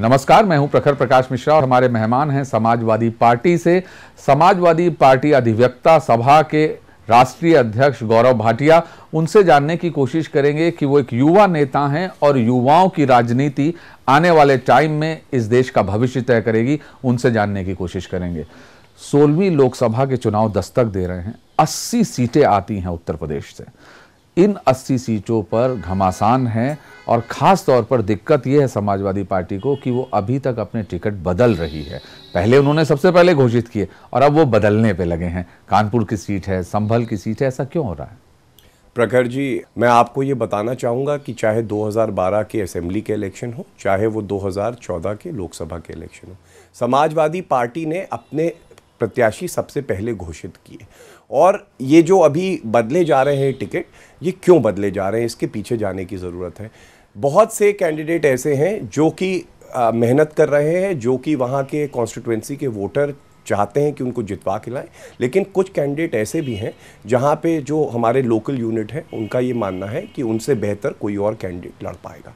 नमस्कार मैं हूं प्रखर प्रकाश मिश्रा और हमारे मेहमान हैं समाजवादी पार्टी से समाजवादी पार्टी अधिवक्ता सभा के राष्ट्रीय अध्यक्ष गौरव भाटिया उनसे जानने की कोशिश करेंगे कि वो एक युवा नेता हैं और युवाओं की राजनीति आने वाले टाइम में इस देश का भविष्य तय करेगी उनसे जानने की कोशिश करेंगे सोलहवीं लोकसभा के चुनाव दस्तक दे रहे हैं अस्सी सीटें आती हैं उत्तर प्रदेश से इन 80 सीटों पर घमासान है और ख़ास तौर पर दिक्कत यह है समाजवादी पार्टी को कि वो अभी तक अपने टिकट बदल रही है पहले उन्होंने सबसे पहले घोषित किए और अब वो बदलने पे लगे हैं कानपुर की सीट है संभल की सीट है ऐसा क्यों हो रहा है प्रखर जी मैं आपको ये बताना चाहूँगा कि चाहे 2012 के असेंबली के इलेक्शन हो चाहे वो 2014 के लोकसभा के इलेक्शन हो समाजवादी पार्टी ने अपने प्रत्याशी सबसे पहले घोषित किए और ये जो अभी बदले जा रहे हैं टिकट ये क्यों बदले जा रहे हैं इसके पीछे जाने की ज़रूरत है बहुत से कैंडिडेट ऐसे हैं जो कि मेहनत कर रहे हैं जो कि वहाँ के कॉन्स्टिट्यूंसी के वोटर चाहते हैं कि उनको जितवा के लाएँ लेकिन कुछ कैंडिडेट ऐसे भी हैं जहाँ पे जो हमारे लोकल यूनिट है उनका ये मानना है कि उनसे बेहतर कोई और कैंडिडेट लड़ पाएगा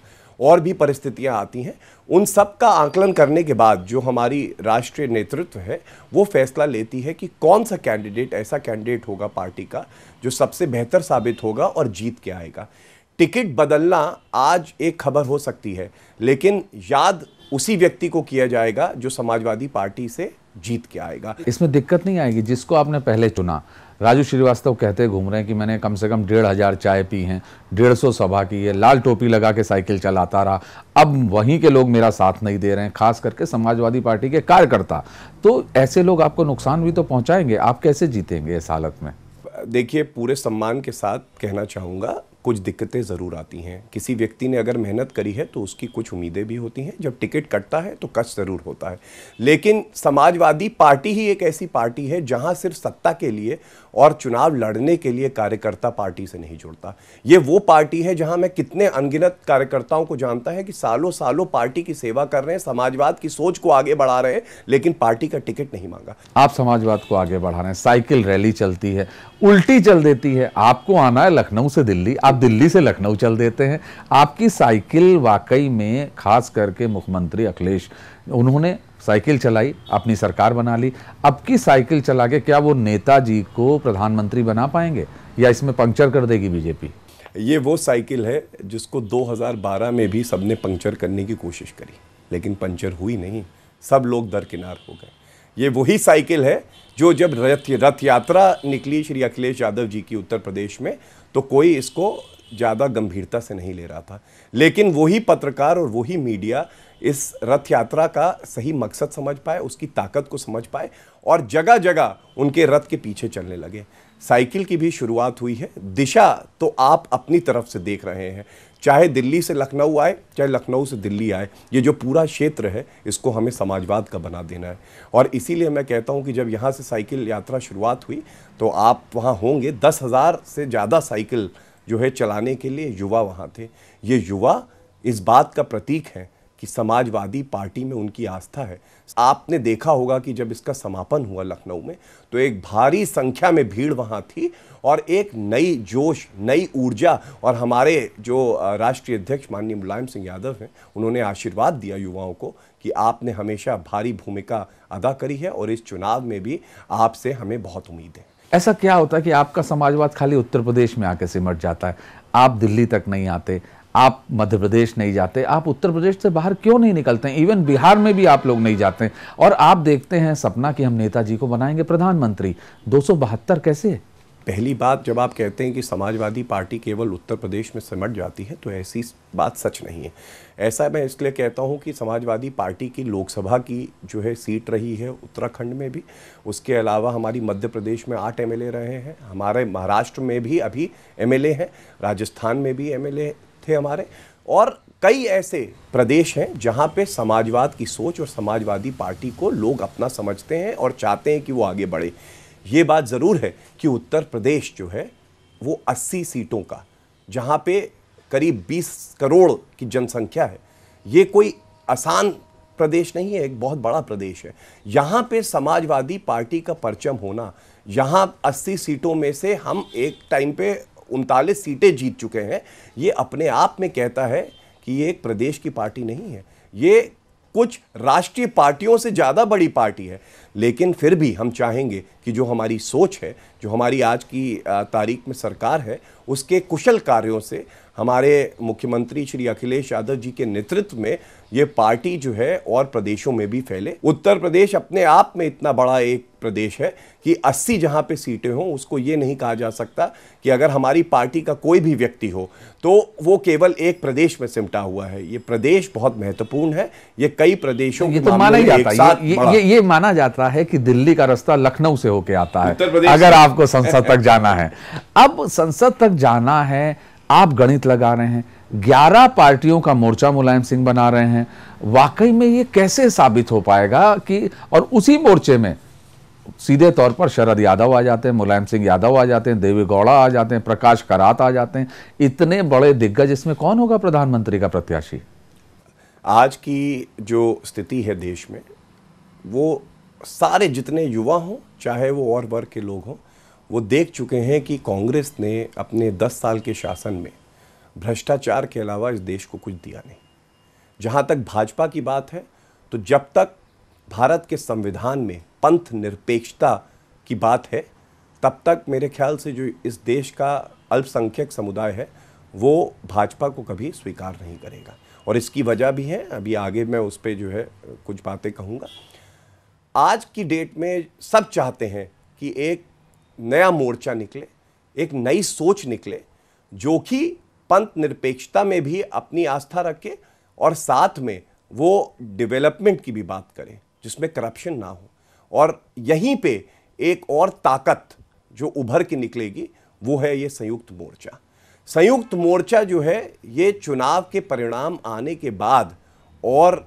और भी परिस्थितियां आती हैं उन सब का आंकलन करने के बाद जो हमारी राष्ट्रीय नेतृत्व है वो फैसला लेती है कि कौन सा कैंडिडेट ऐसा कैंडिडेट होगा पार्टी का जो सबसे बेहतर साबित होगा और जीत के आएगा टिकट बदलना आज एक खबर हो सकती है लेकिन याद उसी व्यक्ति को किया जाएगा जो समाजवादी पार्टी से जीत के आएगा इसमें दिक्कत नहीं आएगी जिसको आपने पहले चुना राजू श्रीवास्तव कहते घूम रहे हैं कि मैंने कम से कम डेढ़ हज़ार चाय पी हैं डेढ़ सौ सभा की है लाल टोपी लगा के साइकिल चलाता रहा अब वहीं के लोग मेरा साथ नहीं दे रहे हैं खास करके समाजवादी पार्टी के कार्यकर्ता तो ऐसे लोग आपको नुकसान भी तो पहुँचाएंगे आप कैसे जीतेंगे इस हालत में देखिए पूरे सम्मान के साथ कहना चाहूँगा कुछ दिक्कतें ज़रूर आती हैं किसी व्यक्ति ने अगर मेहनत करी है तो उसकी कुछ उम्मीदें भी होती हैं जब टिकट कटता है तो कष्ट ज़रूर होता है लेकिन समाजवादी पार्टी ही एक ऐसी पार्टी है जहाँ सिर्फ सत्ता के लिए और चुनाव लड़ने के लिए कार्यकर्ता पार्टी से नहीं जुड़ता ये वो पार्टी है जहां मैं कितने अनगिनत कार्यकर्ताओं को जानता है कि सालों सालों पार्टी की सेवा कर रहे हैं समाजवाद की सोच को आगे बढ़ा रहे हैं लेकिन पार्टी का टिकट नहीं मांगा आप समाजवाद को आगे बढ़ा रहे हैं साइकिल रैली चलती है उल्टी चल देती है आपको आना है लखनऊ से दिल्ली आप दिल्ली से लखनऊ चल देते हैं आपकी साइकिल वाकई में खास करके मुख्यमंत्री अखिलेश उन्होंने साइकिल चलाई अपनी सरकार बना ली अब की साइकिल चला के क्या वो नेताजी को प्रधानमंत्री बना पाएंगे या इसमें पंक्चर कर देगी बीजेपी ये वो साइकिल है जिसको 2012 में भी सबने पंक्चर करने की कोशिश करी लेकिन पंक्चर हुई नहीं सब लोग दरकिनार हो गए ये वही साइकिल है जो जब रथ रथ यात्रा निकली श्री अखिलेश यादव जी की उत्तर प्रदेश में तो कोई इसको ज़्यादा गंभीरता से नहीं ले रहा था लेकिन वही पत्रकार और वही मीडिया इस रथ यात्रा का सही मकसद समझ पाए उसकी ताकत को समझ पाए और जगह जगह उनके रथ के पीछे चलने लगे साइकिल की भी शुरुआत हुई है दिशा तो आप अपनी तरफ से देख रहे हैं चाहे दिल्ली से लखनऊ आए चाहे लखनऊ से दिल्ली आए ये जो पूरा क्षेत्र है इसको हमें समाजवाद का बना देना है और इसीलिए मैं कहता हूँ कि जब यहाँ से साइकिल यात्रा शुरुआत हुई तो आप वहाँ होंगे दस हज़ार से ज़्यादा साइकिल जो है चलाने के लिए युवा वहाँ थे ये युवा इस बात का प्रतीक हैं कि समाजवादी पार्टी में उनकी आस्था है आपने देखा होगा कि जब इसका समापन हुआ लखनऊ में तो एक भारी संख्या में भीड़ वहाँ थी और एक नई जोश नई ऊर्जा और हमारे जो राष्ट्रीय अध्यक्ष माननीय मुलायम सिंह यादव हैं उन्होंने आशीर्वाद दिया युवाओं को कि आपने हमेशा भारी भूमिका अदा करी है और इस चुनाव में भी आपसे हमें बहुत उम्मीद है ऐसा क्या होता है कि आपका समाजवाद खाली उत्तर प्रदेश में आके सिमट जाता है आप दिल्ली तक नहीं आते आप मध्य प्रदेश नहीं जाते आप उत्तर प्रदेश से बाहर क्यों नहीं निकलते हैं इवन बिहार में भी आप लोग नहीं जाते हैं और आप देखते हैं सपना कि हम नेताजी को बनाएंगे प्रधानमंत्री दो कैसे है? पहली बात जब आप कहते हैं कि समाजवादी पार्टी केवल उत्तर प्रदेश में सिमट जाती है तो ऐसी बात सच नहीं है ऐसा मैं इसलिए कहता हूं कि समाजवादी पार्टी की लोकसभा की जो है सीट रही है उत्तराखंड में भी उसके अलावा हमारी मध्य प्रदेश में आठ एमएलए रहे हैं हमारे महाराष्ट्र में भी अभी एमएलए हैं राजस्थान में भी एम थे हमारे और कई ऐसे प्रदेश हैं जहां पे समाजवाद की सोच और समाजवादी पार्टी को लोग अपना समझते हैं और चाहते हैं कि वो आगे बढ़े ये बात ज़रूर है कि उत्तर प्रदेश जो है वो 80 सीटों का जहां पे करीब 20 करोड़ की जनसंख्या है ये कोई आसान प्रदेश नहीं है एक बहुत बड़ा प्रदेश है यहाँ पे समाजवादी पार्टी का परचम होना यहाँ 80 सीटों में से हम एक टाइम पे उनतालीस सीटें जीत चुके हैं ये अपने आप में कहता है कि ये एक प्रदेश की पार्टी नहीं है ये कुछ राष्ट्रीय पार्टियों से ज़्यादा बड़ी पार्टी है लेकिन फिर भी हम चाहेंगे कि जो हमारी सोच है जो हमारी आज की तारीख में सरकार है उसके कुशल कार्यों से हमारे मुख्यमंत्री श्री अखिलेश यादव जी के नेतृत्व में ये पार्टी जो है और प्रदेशों में भी फैले उत्तर प्रदेश अपने आप में इतना बड़ा एक प्रदेश है कि 80 जहां पे सीटें हों उसको ये नहीं कहा जा सकता कि अगर हमारी पार्टी का कोई भी व्यक्ति हो तो वो केवल एक प्रदेश में सिमटा हुआ है ये प्रदेश बहुत महत्वपूर्ण है ये कई प्रदेशों ये तो माना जाता है ये, ये, ये माना जाता है कि दिल्ली का रास्ता लखनऊ से होके आता है अगर आपको संसद तक जाना है अब संसद तक जाना है आप गणित लगा रहे हैं ग्यारह पार्टियों का मोर्चा मुलायम सिंह बना रहे हैं वाकई में ये कैसे साबित हो पाएगा कि और उसी मोर्चे में सीधे तौर पर शरद यादव आ जाते हैं मुलायम सिंह यादव आ जाते हैं देवी गौड़ा आ जाते हैं प्रकाश करात आ जाते हैं इतने बड़े दिग्गज इसमें कौन होगा प्रधानमंत्री का प्रत्याशी आज की जो स्थिति है देश में वो सारे जितने युवा हों चाहे वो और वर्ग के लोग हों वो देख चुके हैं कि कांग्रेस ने अपने दस साल के शासन में भ्रष्टाचार के अलावा इस देश को कुछ दिया नहीं जहाँ तक भाजपा की बात है तो जब तक भारत के संविधान में पंथ निरपेक्षता की बात है तब तक मेरे ख्याल से जो इस देश का अल्पसंख्यक समुदाय है वो भाजपा को कभी स्वीकार नहीं करेगा और इसकी वजह भी है अभी आगे मैं उस पर जो है कुछ बातें कहूँगा आज की डेट में सब चाहते हैं कि एक नया मोर्चा निकले एक नई सोच निकले जो कि पंथ निरपेक्षता में भी अपनी आस्था रखे और साथ में वो डेवलपमेंट की भी बात करें जिसमें करप्शन ना हो और यहीं पे एक और ताकत जो उभर के निकलेगी वो है ये संयुक्त मोर्चा संयुक्त मोर्चा जो है ये चुनाव के परिणाम आने के बाद और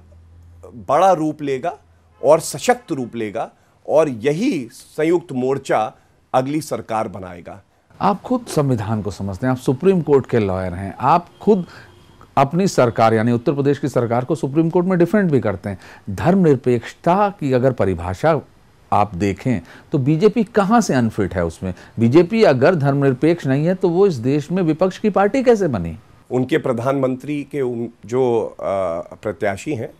बड़ा रूप लेगा और सशक्त रूप लेगा और यही संयुक्त मोर्चा अगली सरकार बनाएगा आप खुद संविधान को समझते हैं आप सुप्रीम कोर्ट के लॉयर हैं आप खुद अपनी सरकार यानी उत्तर प्रदेश की सरकार को सुप्रीम कोर्ट में डिफेंड भी करते हैं धर्मनिरपेक्षता की अगर परिभाषा आप देखें तो बीजेपी कहाँ से अनफिट है उसमें बीजेपी अगर धर्मनिरपेक्ष नहीं है तो वो इस देश में विपक्ष की पार्टी कैसे बनी उनके प्रधानमंत्री के जो प्रत्याशी हैं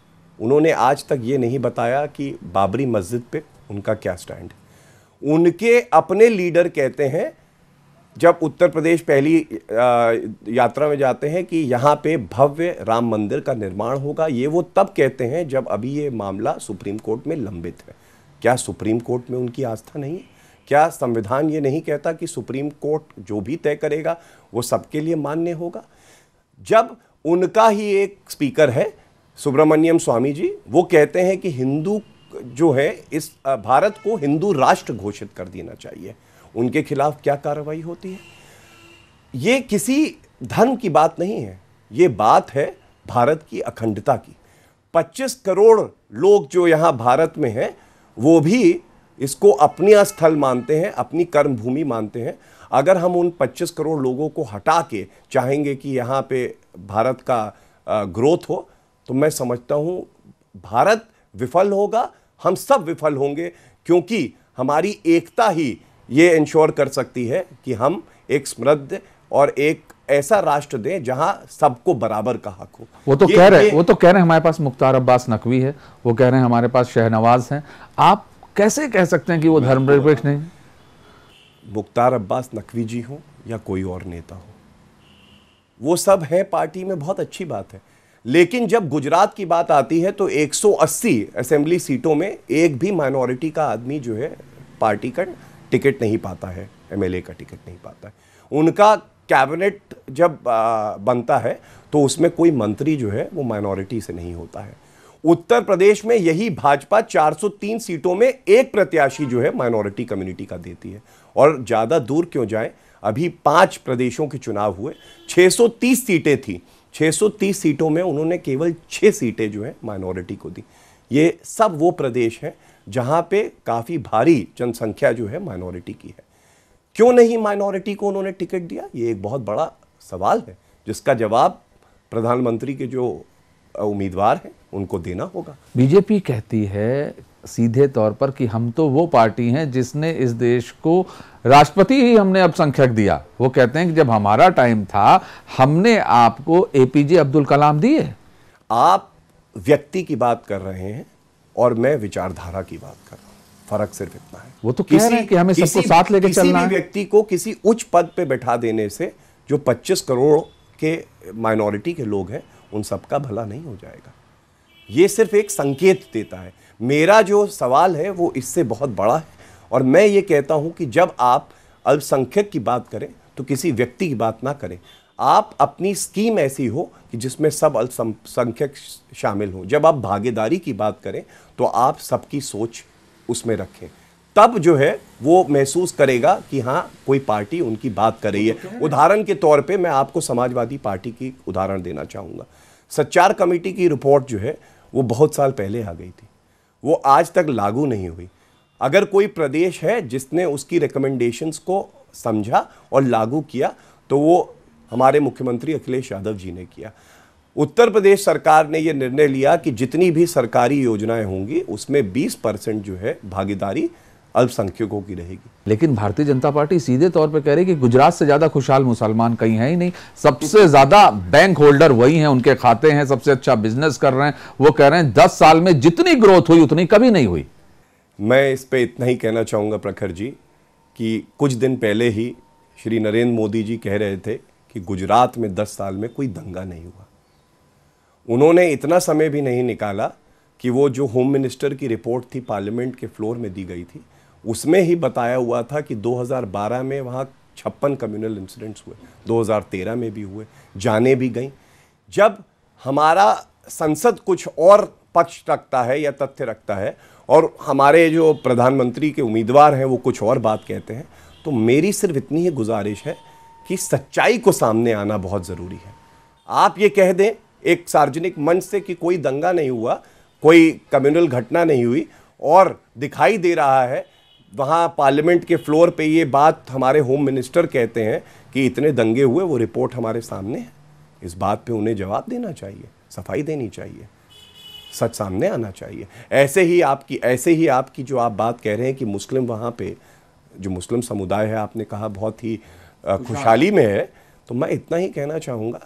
उन्होंने आज तक ये नहीं बताया कि बाबरी मस्जिद पे उनका क्या स्टैंड उनके अपने लीडर कहते हैं जब उत्तर प्रदेश पहली यात्रा में जाते हैं कि यहाँ पे भव्य राम मंदिर का निर्माण होगा ये वो तब कहते हैं जब अभी ये मामला सुप्रीम कोर्ट में लंबित है क्या सुप्रीम कोर्ट में उनकी आस्था नहीं है क्या संविधान ये नहीं कहता कि सुप्रीम कोर्ट जो भी तय करेगा वो सबके लिए मान्य होगा जब उनका ही एक स्पीकर है सुब्रमण्यम स्वामी जी वो कहते हैं कि हिंदू जो है इस भारत को हिंदू राष्ट्र घोषित कर देना चाहिए उनके खिलाफ क्या कार्रवाई होती है ये किसी धर्म की बात नहीं है ये बात है भारत की अखंडता की 25 करोड़ लोग जो यहाँ भारत में हैं वो भी इसको अपनी स्थल मानते हैं अपनी कर्म भूमि मानते हैं अगर हम उन 25 करोड़ लोगों को हटा के चाहेंगे कि यहाँ पे भारत का ग्रोथ हो तो मैं समझता हूँ भारत विफल होगा हम सब विफल होंगे क्योंकि हमारी एकता ही ये इंश्योर कर सकती है कि हम एक समृद्ध और एक ऐसा राष्ट्र दें जहां सबको बराबर का हक हो वो तो कह रहे वो तो कह रहे हैं हमारे पास मुख्तार अब्बास नकवी है वो कह रहे हैं हमारे पास शहनवाज हैं आप कैसे कह सकते हैं कि वो धर्मनिरपेक्ष तो- नहीं मुख्तार अब्बास नकवी जी हो या कोई और नेता हो वो सब है पार्टी में बहुत अच्छी बात है लेकिन जब गुजरात की बात आती है तो 180 असेंबली सीटों में एक भी माइनॉरिटी का आदमी जो है पार्टी का टिकट नहीं पाता है एमएलए का टिकट नहीं पाता है उनका कैबिनेट जब आ, बनता है तो उसमें कोई मंत्री जो है वो माइनॉरिटी से नहीं होता है उत्तर प्रदेश में यही भाजपा 403 सीटों में एक प्रत्याशी जो है माइनॉरिटी कम्युनिटी का देती है और ज़्यादा दूर क्यों जाए अभी पांच प्रदेशों के चुनाव हुए 630 सीटें थी 630 सीटों में उन्होंने केवल छः सीटें जो है माइनॉरिटी को दी ये सब वो प्रदेश हैं जहाँ पे काफ़ी भारी जनसंख्या जो है माइनॉरिटी की है क्यों नहीं माइनॉरिटी को उन्होंने टिकट दिया ये एक बहुत बड़ा सवाल है जिसका जवाब प्रधानमंत्री के जो उम्मीदवार हैं उनको देना होगा बीजेपी कहती है सीधे तौर पर कि हम तो वो पार्टी हैं जिसने इस देश को राष्ट्रपति ही हमने अल्पसंख्यक दिया वो कहते हैं कि जब हमारा टाइम था हमने आपको एपीजे अब्दुल कलाम दिए आप व्यक्ति की बात कर रहे हैं और मैं विचारधारा की बात कर रहा हूँ फर्क सिर्फ इतना है वो तो कह किसी, रहे हैं कि हमें सबको साथ लेकर चलना है व्यक्ति को किसी उच्च पद पे बैठा देने से जो 25 करोड़ के माइनॉरिटी के लोग हैं उन सबका भला नहीं हो जाएगा ये सिर्फ एक संकेत देता है मेरा जो सवाल है वो इससे बहुत बड़ा है और मैं ये कहता हूँ कि जब आप अल्पसंख्यक की बात करें तो किसी व्यक्ति की बात ना करें आप अपनी स्कीम ऐसी हो कि जिसमें सब अल्पसंख्यक शामिल हों जब आप भागीदारी की बात करें तो आप सबकी सोच उसमें रखें तब जो है वो महसूस करेगा कि हाँ कोई पार्टी उनकी बात कर रही है तो उदाहरण के तौर पे मैं आपको समाजवादी पार्टी की उदाहरण देना चाहूँगा सच्चार कमेटी की रिपोर्ट जो है वो बहुत साल पहले आ गई थी वो आज तक लागू नहीं हुई अगर कोई प्रदेश है जिसने उसकी रिकमेंडेशंस को समझा और लागू किया तो वो हमारे मुख्यमंत्री अखिलेश यादव जी ने किया उत्तर प्रदेश सरकार ने यह निर्णय लिया कि जितनी भी सरकारी योजनाएं होंगी उसमें 20 परसेंट जो है भागीदारी अल्पसंख्यकों की रहेगी लेकिन भारतीय जनता पार्टी सीधे तौर पर कह रही है कि गुजरात से ज्यादा खुशहाल मुसलमान कहीं है ही नहीं सबसे ज्यादा बैंक होल्डर वही हैं उनके खाते हैं सबसे अच्छा बिजनेस कर रहे हैं वो कह रहे हैं दस साल में जितनी ग्रोथ हुई उतनी कभी नहीं हुई मैं इस पर इतना ही कहना चाहूँगा प्रखर जी कि कुछ दिन पहले ही श्री नरेंद्र मोदी जी कह रहे थे कि गुजरात में दस साल में कोई दंगा नहीं हुआ उन्होंने इतना समय भी नहीं निकाला कि वो जो होम मिनिस्टर की रिपोर्ट थी पार्लियामेंट के फ्लोर में दी गई थी उसमें ही बताया हुआ था कि 2012 में वहाँ छप्पन कम्युनल इंसिडेंट्स हुए 2013 में भी हुए जाने भी गई जब हमारा संसद कुछ और पक्ष रखता है या तथ्य रखता है और हमारे जो प्रधानमंत्री के उम्मीदवार हैं वो कुछ और बात कहते हैं तो मेरी सिर्फ इतनी ही गुजारिश है कि सच्चाई को सामने आना बहुत ज़रूरी है आप ये कह दें एक सार्वजनिक मंच से कि कोई दंगा नहीं हुआ कोई कम्युनल घटना नहीं हुई और दिखाई दे रहा है वहाँ पार्लियामेंट के फ्लोर पे ये बात हमारे होम मिनिस्टर कहते हैं कि इतने दंगे हुए वो रिपोर्ट हमारे सामने है इस बात पे उन्हें जवाब देना चाहिए सफाई देनी चाहिए सच सामने आना चाहिए ऐसे ही आपकी ऐसे ही आपकी जो आप बात कह रहे हैं कि मुस्लिम वहाँ पे जो मुस्लिम समुदाय है आपने कहा बहुत ही खुशहाली में है तो मैं इतना ही कहना चाहूंगा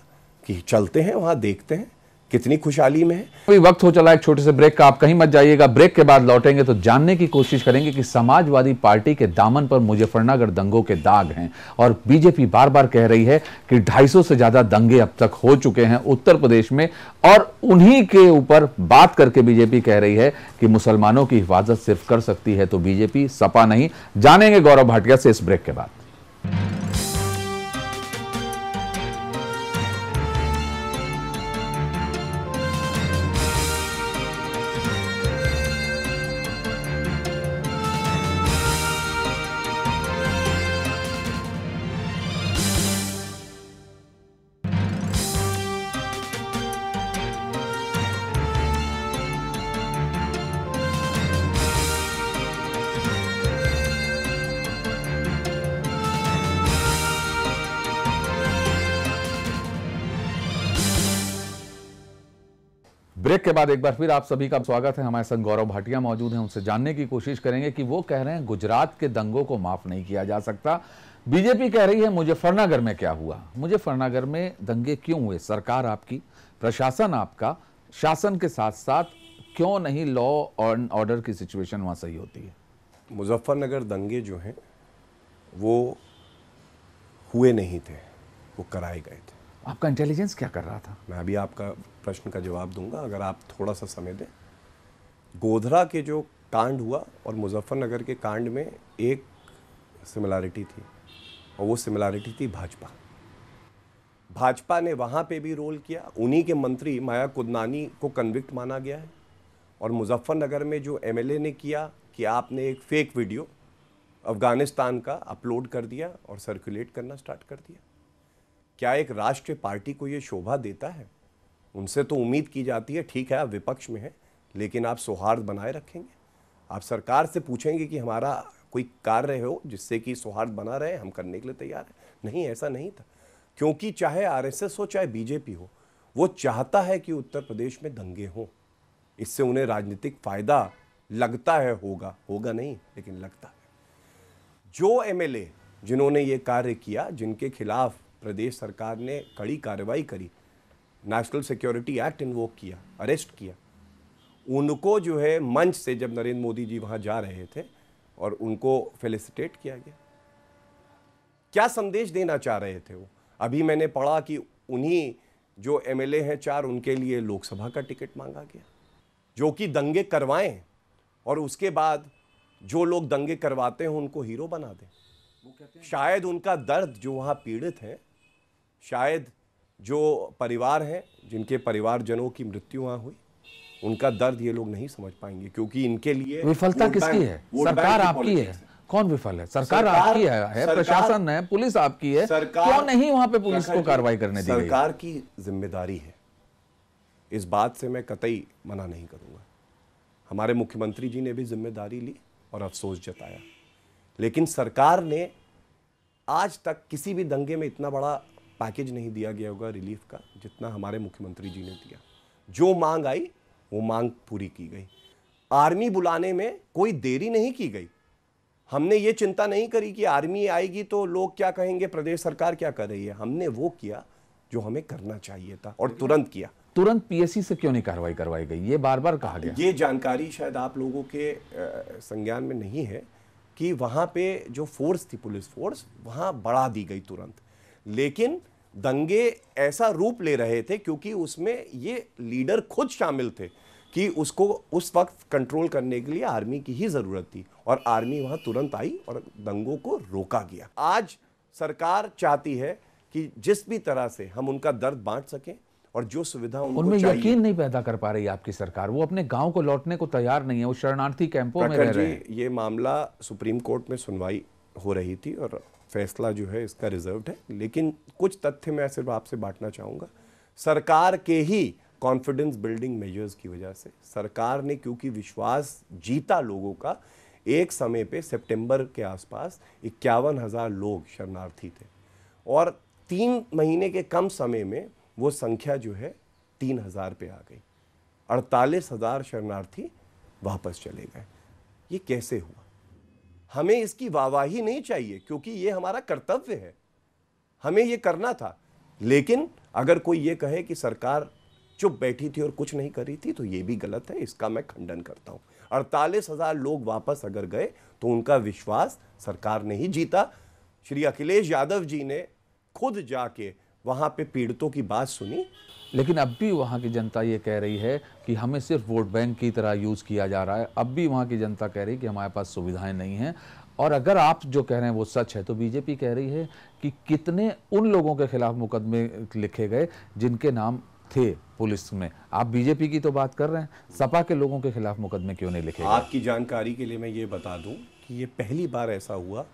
कि चलते हैं वहां देखते हैं कितनी खुशहाली में है अभी वक्त हो चला एक छोटे से ब्रेक का आप कहीं मत जाइएगा ब्रेक के बाद लौटेंगे तो जानने की कोशिश करेंगे कि समाजवादी पार्टी के दामन पर मुजफ्फरनगर दंगों के दाग हैं और बीजेपी बार बार कह रही है कि 250 से ज्यादा दंगे अब तक हो चुके हैं उत्तर प्रदेश में और उन्हीं के ऊपर बात करके बीजेपी कह रही है कि मुसलमानों की हिफाजत सिर्फ कर सकती है तो बीजेपी सपा नहीं जानेंगे गौरव भाटिया से इस ब्रेक के बाद एक बार फिर आप सभी का स्वागत है हमारे संग गौरव भाटिया मौजूद हैं उनसे जानने की कोशिश करेंगे कि वो कह रहे हैं गुजरात के दंगों को माफ नहीं किया जा सकता बीजेपी कह रही है मुझे फरनागर में क्या हुआ मुझे फरनागर में दंगे क्यों हुए सरकार आपकी प्रशासन आपका शासन के साथ साथ क्यों नहीं लॉ और ऑर्डर की सिचुएशन वहाँ सही होती है मुजफ्फरनगर दंगे जो हैं वो हुए नहीं थे वो कराए गए थे आपका इंटेलिजेंस क्या कर रहा था मैं अभी आपका प्रश्न का जवाब दूंगा अगर आप थोड़ा सा समय दें गोधरा के जो कांड हुआ और मुजफ्फरनगर के कांड में एक सिमिलैरिटी थी और वो सिमिलैरिटी थी भाजपा भाजपा ने वहाँ पे भी रोल किया उन्हीं के मंत्री माया कुदनानी को कन्विक्ट माना गया है और मुजफ्फरनगर में जो एमएलए ने किया कि आपने एक फेक वीडियो अफ़गानिस्तान का अपलोड कर दिया और सर्कुलेट करना स्टार्ट कर दिया क्या एक राष्ट्रीय पार्टी को ये शोभा देता है उनसे तो उम्मीद की जाती है ठीक है आप विपक्ष में हैं लेकिन आप सौहार्द बनाए रखेंगे आप सरकार से पूछेंगे कि हमारा कोई कार्य हो जिससे कि सौहार्द बना रहे हम करने के लिए तैयार हैं नहीं ऐसा नहीं था क्योंकि चाहे आरएसएस हो चाहे बीजेपी हो वो चाहता है कि उत्तर प्रदेश में दंगे हों इससे उन्हें राजनीतिक फ़ायदा लगता है होगा होगा नहीं लेकिन लगता है जो एमएलए जिन्होंने ये कार्य किया जिनके खिलाफ प्रदेश सरकार ने कड़ी कार्रवाई करी नेशनल सिक्योरिटी एक्ट इन्वोक किया अरेस्ट किया उनको जो है मंच से जब नरेंद्र मोदी जी वहाँ जा रहे थे और उनको फेलिसिटेट किया गया क्या संदेश देना चाह रहे थे वो अभी मैंने पढ़ा कि उन्हीं जो एमएलए हैं चार उनके लिए लोकसभा का टिकट मांगा गया जो कि दंगे करवाएं और उसके बाद जो लोग दंगे करवाते हैं उनको हीरो बना दें शायद उनका दर्द जो वहाँ पीड़ित है शायद जो परिवार है जिनके परिवारजनों की मृत्यु वहां हुई उनका दर्द ये लोग नहीं समझ पाएंगे क्योंकि इनके लिए विफलता किसकी है सरकार आपकी है कौन विफल है सरकार, सरकार आपकी है, है सरकार, प्रशासन है पुलिस आपकी है सरकार क्यों नहीं वहां पे पुलिस को कार्रवाई करने दी सरकार की जिम्मेदारी है इस बात से मैं कतई मना नहीं करूंगा हमारे मुख्यमंत्री जी ने भी जिम्मेदारी ली और अफसोस जताया लेकिन सरकार ने आज तक किसी भी दंगे में इतना बड़ा पैकेज नहीं दिया गया होगा रिलीफ का जितना हमारे मुख्यमंत्री जी ने दिया जो मांग आई वो मांग पूरी की गई आर्मी बुलाने में कोई देरी नहीं की गई हमने ये चिंता नहीं करी कि आर्मी आएगी तो लोग क्या कहेंगे प्रदेश सरकार क्या कर रही है हमने वो किया जो हमें करना चाहिए था और तुरंत किया तुरंत पीएससी से क्यों नहीं कार्रवाई करवाई गई ये बार बार कहा गया ये जानकारी शायद आप लोगों के संज्ञान में नहीं है कि वहाँ पे जो फोर्स थी पुलिस फोर्स वहाँ बढ़ा दी गई तुरंत लेकिन दंगे ऐसा रूप ले रहे थे क्योंकि उसमें ये लीडर खुद शामिल थे कि उसको उस वक्त कंट्रोल करने के लिए आर्मी की ही ज़रूरत थी और आर्मी वहाँ तुरंत आई और दंगों को रोका गया आज सरकार चाहती है कि जिस भी तरह से हम उनका दर्द बांट सकें और जो सुविधा उनमें यकीन नहीं पैदा कर पा रही आपकी सरकार वो अपने गांव को लौटने को तैयार नहीं है वो शरणार्थी कैंपों में रह रहे हैं ये मामला सुप्रीम कोर्ट में सुनवाई हो रही थी और फैसला जो है इसका रिजर्व है लेकिन कुछ तथ्य मैं सिर्फ आपसे बांटना चाहूँगा सरकार के ही कॉन्फिडेंस बिल्डिंग मेजर्स की वजह से सरकार ने क्योंकि विश्वास जीता लोगों का एक समय पे सितंबर के आसपास इक्यावन हज़ार लोग शरणार्थी थे और तीन महीने के कम समय में वो संख्या जो है तीन हज़ार पे आ गई अड़तालीस हज़ार शरणार्थी वापस चले गए ये कैसे हुआ हमें इसकी वाहवाही नहीं चाहिए क्योंकि ये हमारा कर्तव्य है हमें ये करना था लेकिन अगर कोई ये कहे कि सरकार चुप बैठी थी और कुछ नहीं करी थी तो ये भी गलत है इसका मैं खंडन करता हूँ अड़तालीस हज़ार लोग वापस अगर गए तो उनका विश्वास सरकार ने ही जीता श्री अखिलेश यादव जी ने खुद जाके वहाँ पे पीड़ितों की बात सुनी लेकिन अब भी वहाँ की जनता ये कह रही है कि हमें सिर्फ वोट बैंक की तरह यूज़ किया जा रहा है अब भी वहाँ की जनता कह रही है कि हमारे पास सुविधाएं नहीं हैं और अगर आप जो कह रहे हैं वो सच है तो बीजेपी कह रही है कि कितने उन लोगों के खिलाफ मुकदमे लिखे गए जिनके नाम थे पुलिस में आप बीजेपी की तो बात कर रहे हैं सपा के लोगों के खिलाफ मुकदमे क्यों नहीं लिखे आपकी जानकारी के लिए मैं ये बता दूं कि ये पहली बार ऐसा हुआ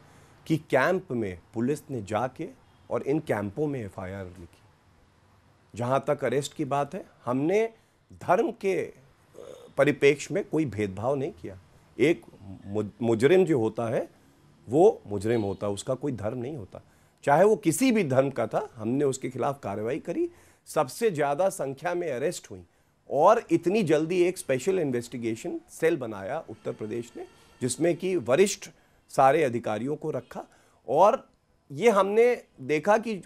कि कैंप में पुलिस ने जाके और इन कैंपों में एफ लिखी जहाँ तक अरेस्ट की बात है हमने धर्म के परिपेक्ष में कोई भेदभाव नहीं किया एक मुजरिम जो होता है वो मुजरिम होता उसका कोई धर्म नहीं होता चाहे वो किसी भी धर्म का था हमने उसके खिलाफ कार्रवाई करी सबसे ज़्यादा संख्या में अरेस्ट हुई और इतनी जल्दी एक स्पेशल इन्वेस्टिगेशन सेल बनाया उत्तर प्रदेश ने जिसमें कि वरिष्ठ सारे अधिकारियों को रखा और ये हमने देखा कि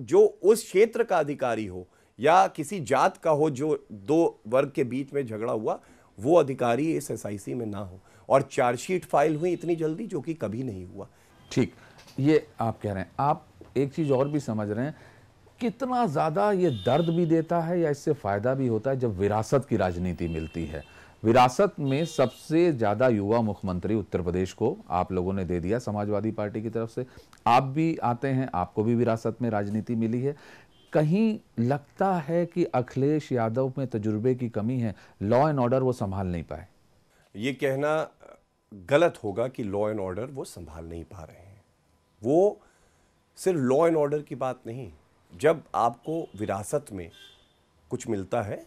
जो उस क्षेत्र का अधिकारी हो या किसी जात का हो जो दो वर्ग के बीच में झगड़ा हुआ वो अधिकारी इस एसआईसी में ना हो और चार्जशीट फाइल हुई इतनी जल्दी जो कि कभी नहीं हुआ ठीक ये आप कह रहे हैं आप एक चीज़ और भी समझ रहे हैं कितना ज़्यादा ये दर्द भी देता है या इससे फ़ायदा भी होता है जब विरासत की राजनीति मिलती है विरासत में सबसे ज़्यादा युवा मुख्यमंत्री उत्तर प्रदेश को आप लोगों ने दे दिया समाजवादी पार्टी की तरफ से आप भी आते हैं आपको भी विरासत में राजनीति मिली है कहीं लगता है कि अखिलेश यादव में तजुर्बे की कमी है लॉ एंड ऑर्डर वो संभाल नहीं पाए ये कहना गलत होगा कि लॉ एंड ऑर्डर वो संभाल नहीं पा रहे हैं वो सिर्फ लॉ एंड ऑर्डर की बात नहीं जब आपको विरासत में कुछ मिलता है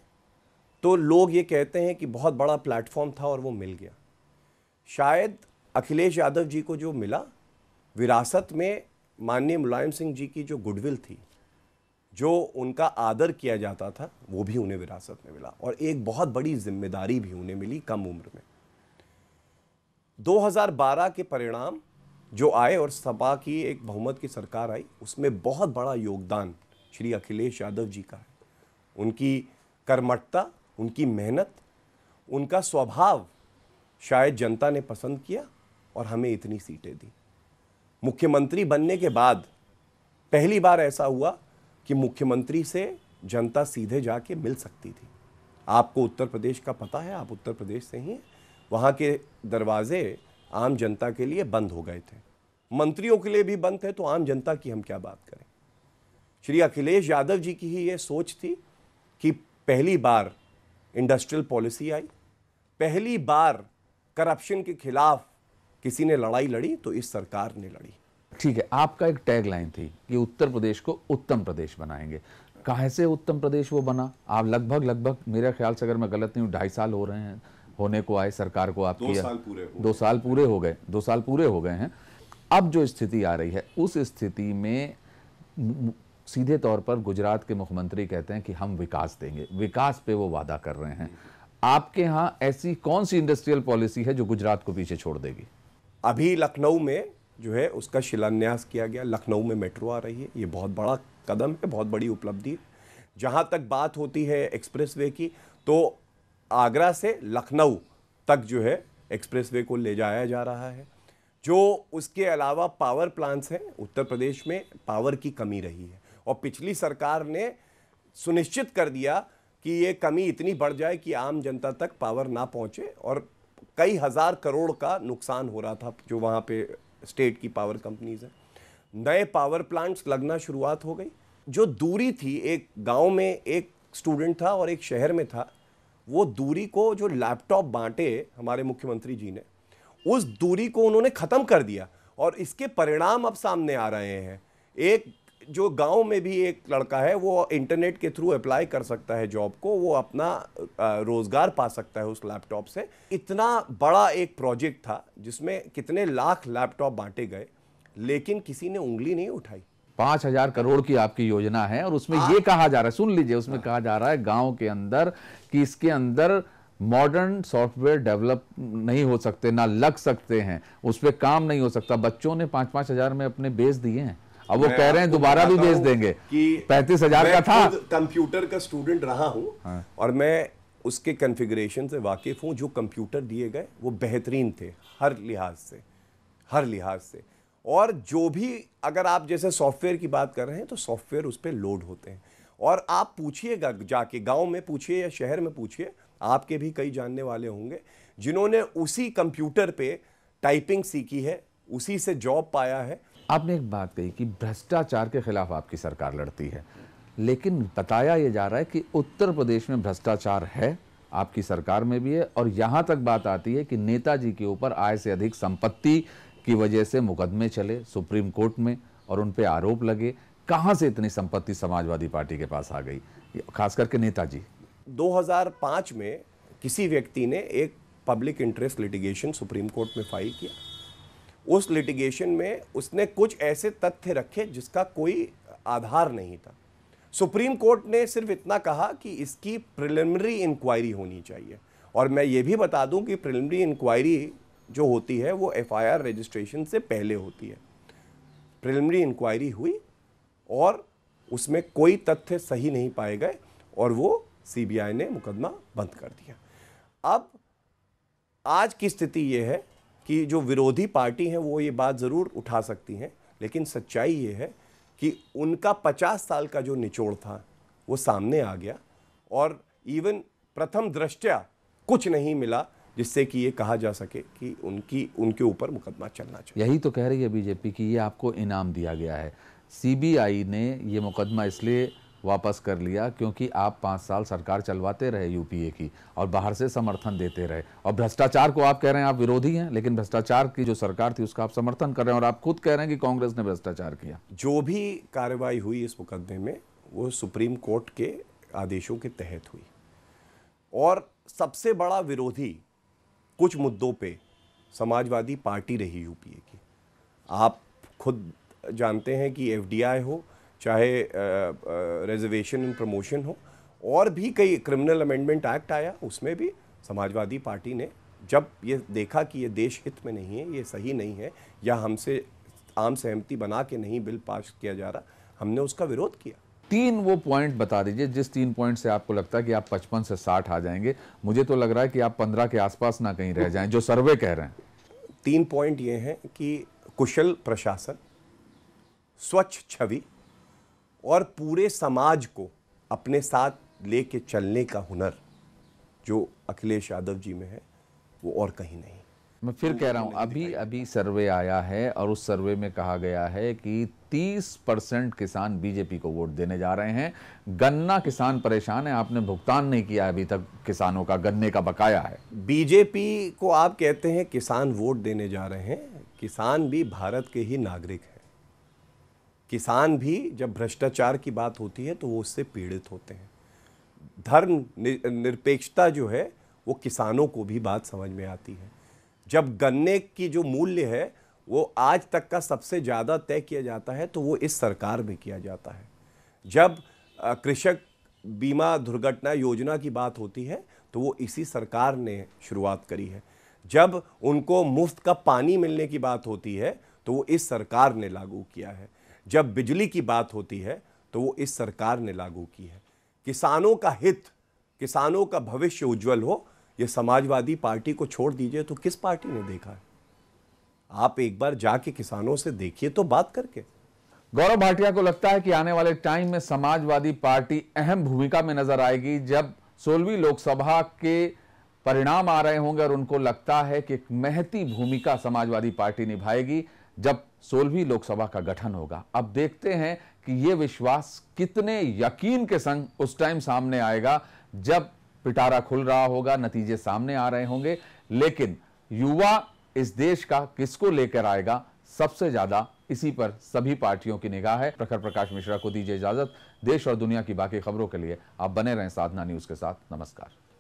तो लोग ये कहते हैं कि बहुत बड़ा प्लेटफॉर्म था और वो मिल गया शायद अखिलेश यादव जी को जो मिला विरासत में माननीय मुलायम सिंह जी की जो गुडविल थी जो उनका आदर किया जाता था वो भी उन्हें विरासत में मिला और एक बहुत बड़ी जिम्मेदारी भी उन्हें मिली कम उम्र में 2012 के परिणाम जो आए और सपा की एक बहुमत की सरकार आई उसमें बहुत बड़ा योगदान श्री अखिलेश यादव जी का है उनकी कर्मठता उनकी मेहनत उनका स्वभाव शायद जनता ने पसंद किया और हमें इतनी सीटें दी मुख्यमंत्री बनने के बाद पहली बार ऐसा हुआ कि मुख्यमंत्री से जनता सीधे जाके मिल सकती थी आपको उत्तर प्रदेश का पता है आप उत्तर प्रदेश से ही हैं वहाँ के दरवाजे आम जनता के लिए बंद हो गए थे मंत्रियों के लिए भी बंद थे तो आम जनता की हम क्या बात करें श्री अखिलेश यादव जी की ही ये सोच थी कि पहली बार इंडस्ट्रियल पॉलिसी आई पहली बार करप्शन के खिलाफ किसी ने लड़ाई लड़ी तो इस सरकार ने लड़ी ठीक है आपका एक टैग लाइन थी कि उत्तर प्रदेश को उत्तम प्रदेश बनाएंगे कैसे से उत्तम प्रदेश वो बना आप लगभग लगभग मेरे ख्याल से अगर मैं गलत नहीं हूँ ढाई साल हो रहे हैं होने को आए सरकार को आप दो साल पूरे दो साल पूरे हो गए दो साल पूरे हो गए हैं अब जो स्थिति आ रही है उस स्थिति में सीधे तौर पर गुजरात के मुख्यमंत्री कहते हैं कि हम विकास देंगे विकास पे वो वादा कर रहे हैं आपके यहाँ ऐसी कौन सी इंडस्ट्रियल पॉलिसी है जो गुजरात को पीछे छोड़ देगी अभी लखनऊ में जो है उसका शिलान्यास किया गया लखनऊ में मेट्रो आ रही है ये बहुत बड़ा कदम है बहुत बड़ी उपलब्धि जहाँ तक बात होती है एक्सप्रेस की तो आगरा से लखनऊ तक जो है एक्सप्रेस को ले जाया जा रहा है जो उसके अलावा पावर प्लांट्स हैं उत्तर प्रदेश में पावर की कमी रही है और पिछली सरकार ने सुनिश्चित कर दिया कि ये कमी इतनी बढ़ जाए कि आम जनता तक पावर ना पहुंचे और कई हज़ार करोड़ का नुकसान हो रहा था जो वहाँ पे स्टेट की पावर कंपनीज हैं नए पावर प्लांट्स लगना शुरुआत हो गई जो दूरी थी एक गांव में एक स्टूडेंट था और एक शहर में था वो दूरी को जो लैपटॉप बांटे हमारे मुख्यमंत्री जी ने उस दूरी को उन्होंने ख़त्म कर दिया और इसके परिणाम अब सामने आ रहे हैं एक जो गांव में भी एक लड़का है वो इंटरनेट के थ्रू अप्लाई कर सकता है जॉब को वो अपना रोज़गार पा सकता है उस लैपटॉप से इतना बड़ा एक प्रोजेक्ट था जिसमें कितने लाख लैपटॉप बांटे गए लेकिन किसी ने उंगली नहीं उठाई पांच हजार करोड़ की आपकी योजना है और उसमें हाँ। ये कहा जा रहा है सुन लीजिए उसमें हाँ। कहा जा रहा है गाँव के अंदर कि इसके अंदर मॉडर्न सॉफ्टवेयर डेवलप नहीं हो सकते ना लग सकते हैं उस पर काम नहीं हो सकता बच्चों ने पांच पांच हज़ार में अपने बेच दिए हैं अब वो कह रहे हैं दोबारा भी भेज देंगे कि पैंतीस हजार का था कंप्यूटर का स्टूडेंट रहा हूँ हाँ। और मैं उसके कन्फिग्रेशन से वाकिफ हूँ जो कंप्यूटर दिए गए वो बेहतरीन थे हर लिहाज से हर लिहाज से और जो भी अगर आप जैसे सॉफ्टवेयर की बात कर रहे हैं तो सॉफ्टवेयर उस पर लोड होते हैं और आप पूछिएगा जाके गांव में पूछिए या शहर में पूछिए आपके भी कई जानने वाले होंगे जिन्होंने उसी कंप्यूटर पे टाइपिंग सीखी है उसी से जॉब पाया है आपने एक बात कही कि भ्रष्टाचार के खिलाफ आपकी सरकार लड़ती है लेकिन बताया ये जा रहा है कि उत्तर प्रदेश में भ्रष्टाचार है आपकी सरकार में भी है और यहाँ तक बात आती है कि नेताजी के ऊपर आय से अधिक संपत्ति की वजह से मुकदमे चले सुप्रीम कोर्ट में और उन पर आरोप लगे कहाँ से इतनी संपत्ति समाजवादी पार्टी के पास आ गई खास करके नेताजी 2005 में किसी व्यक्ति ने एक public interest litigation supreme court में फाइल किया उस लिटिगेशन में उसने कुछ ऐसे तथ्य रखे जिसका कोई आधार नहीं था सुप्रीम कोर्ट ने सिर्फ इतना कहा कि इसकी प्रिलिमिनरी इंक्वायरी होनी चाहिए और मैं ये भी बता दूं कि प्रिलिमिनरी इंक्वायरी जो होती है वो एफआईआर रजिस्ट्रेशन से पहले होती है प्रिलिमिनरी इंक्वायरी हुई और उसमें कोई तथ्य सही नहीं पाए गए और वो सीबीआई ने मुकदमा बंद कर दिया अब आज की स्थिति ये है कि जो विरोधी पार्टी हैं वो ये बात ज़रूर उठा सकती हैं लेकिन सच्चाई ये है कि उनका पचास साल का जो निचोड़ था वो सामने आ गया और इवन प्रथम दृष्टया कुछ नहीं मिला जिससे कि ये कहा जा सके कि उनकी उनके ऊपर मुकदमा चलना चाहिए यही तो कह रही है बीजेपी कि ये आपको इनाम दिया गया है सीबीआई ने ये मुकदमा इसलिए वापस कर लिया क्योंकि आप पाँच साल सरकार चलवाते रहे यूपीए की और बाहर से समर्थन देते रहे और भ्रष्टाचार को आप कह रहे हैं आप विरोधी हैं लेकिन भ्रष्टाचार की जो सरकार थी उसका आप समर्थन कर रहे हैं और आप खुद कह रहे हैं कि कांग्रेस ने भ्रष्टाचार किया जो भी कार्रवाई हुई इस मुकदमे में वो सुप्रीम कोर्ट के आदेशों के तहत हुई और सबसे बड़ा विरोधी कुछ मुद्दों पर समाजवादी पार्टी रही यूपीए की आप खुद जानते हैं कि एफ हो चाहे रिजर्वेशन एंड प्रमोशन हो और भी कई क्रिमिनल अमेंडमेंट एक्ट आया उसमें भी समाजवादी पार्टी ने जब ये देखा कि ये देश हित में नहीं है ये सही नहीं है या हमसे आम सहमति बना के नहीं बिल पास किया जा रहा हमने उसका विरोध किया तीन वो पॉइंट बता दीजिए जिस तीन पॉइंट से आपको लगता है कि आप पचपन से साठ आ जाएंगे मुझे तो लग रहा है कि आप पंद्रह के आसपास ना कहीं रह जाएं जो सर्वे कह रहे हैं तीन पॉइंट ये हैं कि कुशल प्रशासन स्वच्छ छवि और पूरे समाज को अपने साथ ले के चलने का हुनर जो अखिलेश यादव जी में है वो और कहीं नहीं मैं फिर कह रहा हूँ तो अभी अभी सर्वे आया है और उस सर्वे में कहा गया है कि 30 परसेंट किसान बीजेपी को वोट देने जा रहे हैं गन्ना किसान परेशान है आपने भुगतान नहीं किया अभी तक किसानों का गन्ने का बकाया है बीजेपी को आप कहते हैं किसान वोट देने जा रहे हैं किसान भी भारत के ही नागरिक हैं किसान भी जब भ्रष्टाचार की बात होती है तो वो उससे पीड़ित होते हैं धर्म निरपेक्षता जो है वो किसानों को भी बात समझ में आती है जब गन्ने की जो मूल्य है वो आज तक का सबसे ज़्यादा तय किया जाता है तो वो इस सरकार में किया जाता है जब कृषक बीमा दुर्घटना योजना की बात होती है तो वो इसी सरकार ने शुरुआत करी है जब उनको मुफ्त का पानी मिलने की बात होती है तो वो इस सरकार ने लागू किया है जब बिजली की बात होती है तो वो इस सरकार ने लागू की है किसानों का हित किसानों का भविष्य उज्जवल हो ये समाजवादी पार्टी को छोड़ दीजिए तो किस पार्टी ने देखा है आप एक बार जाके किसानों से देखिए तो बात करके गौरव भाटिया को लगता है कि आने वाले टाइम में समाजवादी पार्टी अहम भूमिका में नजर आएगी जब सोलहवीं लोकसभा के परिणाम आ रहे होंगे और उनको लगता है कि एक महती भूमिका समाजवादी पार्टी निभाएगी जब सोलहवीं लोकसभा का गठन होगा अब देखते हैं कि ये विश्वास कितने यकीन के संग उस टाइम सामने आएगा जब पिटारा खुल रहा होगा नतीजे सामने आ रहे होंगे लेकिन युवा इस देश का किसको लेकर आएगा सबसे ज्यादा इसी पर सभी पार्टियों की निगाह है प्रखर प्रकाश मिश्रा को दीजिए इजाजत देश और दुनिया की बाकी खबरों के लिए आप बने रहें साधना न्यूज के साथ नमस्कार